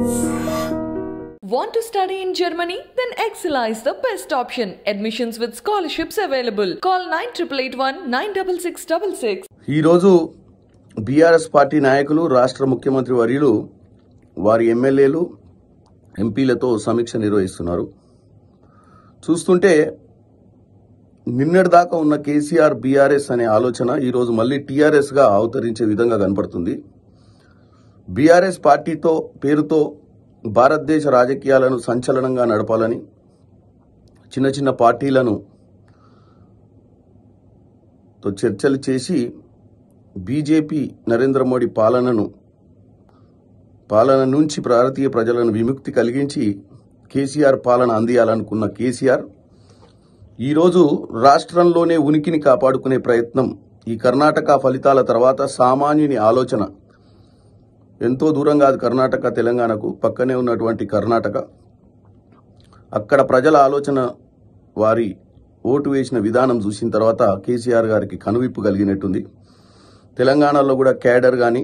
Want to study in Germany? Then Excella is the best option. Admissions with scholarships available. Call 9881 రోజు BRS party నాయకులు రాష్ట్ర ముఖ్యమంత్రి వర్యులు వారి ఎమ్మెల్యేలు ఎంపీలతో సమీక్ష నిర్వహిస్తున్నారు చూస్తుంటే నిన్నటి దాకా ఉన్న కేసీఆర్ బీఆర్ఎస్ అనే ఆలోచన ఈరోజు మళ్ళీ టీఆర్ఎస్గా అవతరించే విధంగా కనపడుతుంది బీఆర్ఎస్ పార్టీతో పేరుతో భారతదేశ రాజకీయాలను సంచలనంగా నడపాలని చిన్న చిన్న పార్టీలను తో చర్చలు చేసి బీజేపీ నరేంద్ర మోడీ పాలనను పాలన నుంచి భారతీయ ప్రజలను విముక్తి కలిగించి కేసీఆర్ పాలన అందియాలనుకున్న కేసీఆర్ ఈరోజు రాష్ట్రంలోనే ఉనికిని కాపాడుకునే ప్రయత్నం ఈ కర్ణాటక ఫలితాల తర్వాత సామాన్యుని ఆలోచన ఎంతో దూరం కాదు కర్ణాటక తెలంగాణకు పక్కనే ఉన్నటువంటి కర్ణాటక అక్కడ ప్రజల ఆలోచన వారి ఓటు వేసిన విధానం చూసిన తర్వాత కేసీఆర్ గారికి కనువిప్పు కలిగినట్టుంది తెలంగాణలో కూడా క్యాడర్ కానీ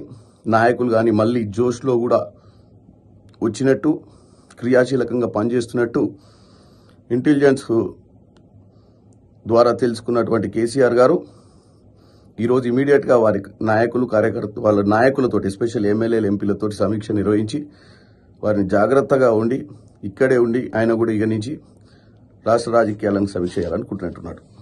నాయకులు కానీ మళ్ళీ జోష్లో కూడా వచ్చినట్టు క్రియాశీలకంగా పనిచేస్తున్నట్టు ఇంటెలిజెన్స్ ద్వారా తెలుసుకున్నటువంటి కేసీఆర్ గారు ఈరోజు ఇమీడియట్గా వారి నాయకులు కార్యకర్త వాళ్ళ నాయకులతో ఎస్పెషల్ ఎమ్మెల్యేలు ఎంపీలతో సమీక్ష నిర్వహించి వారిని జాగ్రత్తగా ఉండి ఇక్కడే ఉండి ఆయన కూడా ఇక నుంచి రాష్ట్ర రాజకీయాలను సమీక్ష చేయాలనుకుంటున్నట్టున్నాడు